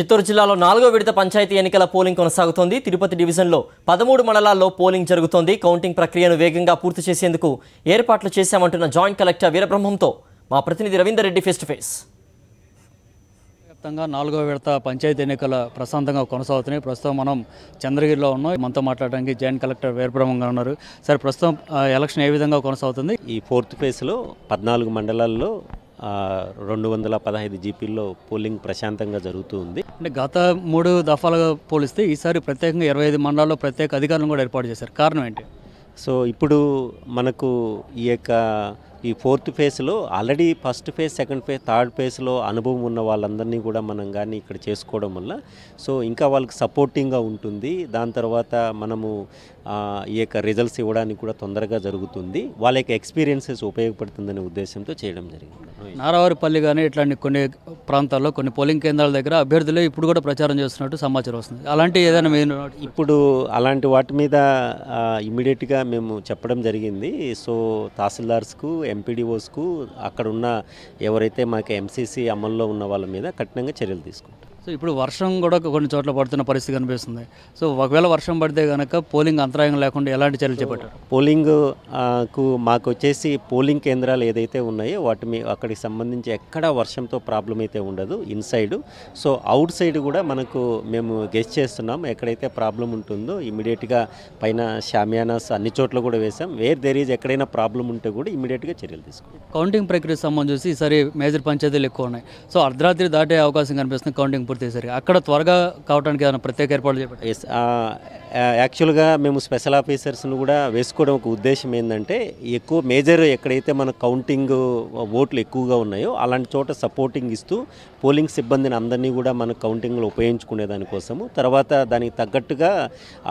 చిత్తూరు జిల్లాలో నాలుగో విడత పంచాయతీ ఎన్నికల పోలింగ్ కొనసాగుతోంది తిరుపతి డివిజన్లో పదమూడు మండలాల్లో పోలింగ్ జరుగుతోంది కౌంటింగ్ ప్రక్రియను వేగంగా పూర్తి చేసేందుకు ఏర్పాట్లు చేశామంటున్న జాయింట్ కలెక్టర్ వీరబ్రహ్మంతో మా ప్రతినిధి Ravinder Reddy face to face వ్యాప్తంగా నాలుగో విడత పంచాయతీ ఎన్నికల ప్రశాంతంగా కొనసాగుతున్నాయి ప్రస్తుతం మనం చంద్రగిరిలో ఉన్నాం మనతో మాట్లాడడానికి జాయింట్ కలెక్టర్ వీరబ్రహ్మంగా ఉన్నారు సార్ ప్రస్తుతం ఎలక్షన్ ఏ విధంగా కొనసాగుతుంది ఈ ఫోర్త్ ఫేజ్లో పద్నాలుగు మండలాల్లో రెండు వందల పదహైదు జీపీల్లో పోలింగ్ ప్రశాంతంగా జరుగుతూ ఉంది అంటే గత మూడు దఫాలుగా పోలిస్తే ఈసారి ప్రత్యేకంగా ఇరవై ఐదు మండలాల్లో ప్రత్యేక అధికారులు కూడా ఏర్పాటు చేశారు కారణం ఏంటి సో ఇప్పుడు మనకు ఈ యొక్క ఈ ఫోర్త్ ఫేజ్లో already first phase second phase third ఫేజ్లో అనుభవం ఉన్న వాళ్ళందరినీ కూడా మనం కానీ ఇక్కడ చేసుకోవడం వల్ల సో ఇంకా వాళ్ళకి సపోర్టింగ్గా ఉంటుంది దాని తర్వాత మనము ఈ యొక్క రిజల్ట్స్ ఇవ్వడానికి కూడా తొందరగా జరుగుతుంది వాళ్ళ యొక్క ఎక్స్పీరియన్సెస్ ఉపయోగపడుతుందనే ఉద్దేశంతో చేయడం జరిగింది నారావారిపల్లి కానీ ఇట్లాంటి కొన్ని ప్రాంతాల్లో కొన్ని పోలింగ్ కేంద్రాల దగ్గర అభ్యర్థులు ఇప్పుడు కూడా ప్రచారం చేస్తున్నట్టు సమాచారం వస్తుంది అలాంటి ఏదైనా మేము ఇప్పుడు అలాంటి వాటి మీద ఇమ్మీడియట్గా మేము చెప్పడం జరిగింది సో తహసీల్దార్స్కు ఎంపీడీఓస్కు అక్కడ ఉన్న ఎవరైతే మాకు ఎంసీసీ అమల్లో ఉన్న వాళ్ళ మీద కఠినంగా చర్యలు తీసుకుంటాం సో ఇప్పుడు వర్షం కూడా కొన్ని చోట్ల పడుతున్న పరిస్థితి కనిపిస్తుంది సో ఒకవేళ వర్షం పడితే కనుక పోలింగ్ అంతరాయం లేకుండా ఎలాంటి చర్యలు చేపట్టారు పోలింగ్ కు మాకు వచ్చేసి పోలింగ్ కేంద్రాలు ఏదైతే ఉన్నాయో వాటి మీ అక్కడికి సంబంధించి ఎక్కడ వర్షంతో ప్రాబ్లం అయితే ఉండదు ఇన్సైడ్ సో అవుట్ సైడ్ కూడా మనకు మేము గెస్ట్ చేస్తున్నాం ఎక్కడైతే ప్రాబ్లం ఉంటుందో ఇమీడియట్గా పైన షామియానాస్ అన్ని చోట్ల కూడా వేసాం వేర్ దేర్ ఈజ్ ఎక్కడైనా ప్రాబ్లం ఉంటే కూడా ఇమీడియట్గా చర్యలు తీసుకుంటాం కౌంటింగ్ ప్రక్రియ సంబంధించి ఈసారి మేజర్ పంచాయతీలు ఎక్కువ ఉన్నాయి సో అర్ధరాత్రి దాటే అవకాశం కనిపిస్తుంది కౌంటింగ్ పూర్తయ్యేసరికి అక్కడ త్వరగా కావడానికి ఏమైనా ప్రత్యేక ఏర్పాట్లు యాక్చువల్గా మేము స్పెషల్ ఆఫీసర్స్ను కూడా వేసుకోవడం ఒక ఉద్దేశం ఏంటంటే ఎక్కువ మేజర్ ఎక్కడైతే మన కౌంటింగ్ ఓట్లు ఎక్కువగా ఉన్నాయో అలాంటి చోట సపోర్టింగ్ ఇస్తూ పోలింగ్ సిబ్బందిని అందరినీ కూడా మన కౌంటింగ్లో ఉపయోగించుకునే దానికోసము తర్వాత దానికి తగ్గట్టుగా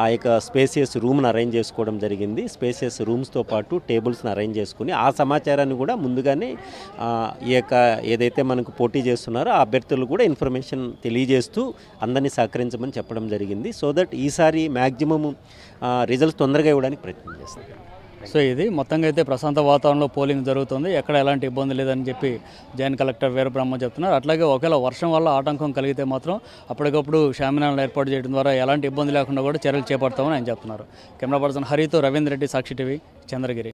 ఆ యొక్క స్పేసియస్ రూమ్ను అరేంజ్ చేసుకోవడం జరిగింది స్పేసియస్ రూమ్స్తో పాటు టేబుల్స్ని అరేంజ్ చేసుకుని ఆ సమాచారాన్ని కూడా ముందుగానే ఈ యొక్క ఏదైతే మనకు పోటీ చేస్తున్నారో ఆ అభ్యర్థులు కూడా ఇన్ఫర్మేషన్ తెలియజేస్తూ అందరినీ సహకరించమని చెప్పడం జరిగింది సో దట్ ఈసారి మ్యాక్సిమం రిజల్ట్స్ తొందరగా ఇవ్వడానికి ప్రయత్నం చేస్తాం సో ఇది మొత్తంగా అయితే ప్రశాంత వాతావరణంలో పోలింగ్ జరుగుతుంది ఎక్కడ ఎలాంటి ఇబ్బంది లేదని చెప్పి జాయింట్ కలెక్టర్ వీరబ్రహ్మ చెప్తున్నారు అట్లాగే ఒకవేళ వర్షం వల్ల ఆటంకం కలిగితే మాత్రం అప్పటికప్పుడు షామినాలను ఏర్పాటు చేయడం ద్వారా ఎలాంటి ఇబ్బంది లేకుండా కూడా చర్యలు చేపడతామని ఆయన చెప్తున్నారు కెమెరా పర్సన్ హరితో రవీంద్ర రెడ్డి సాక్షి టీవీ చంద్రగిరి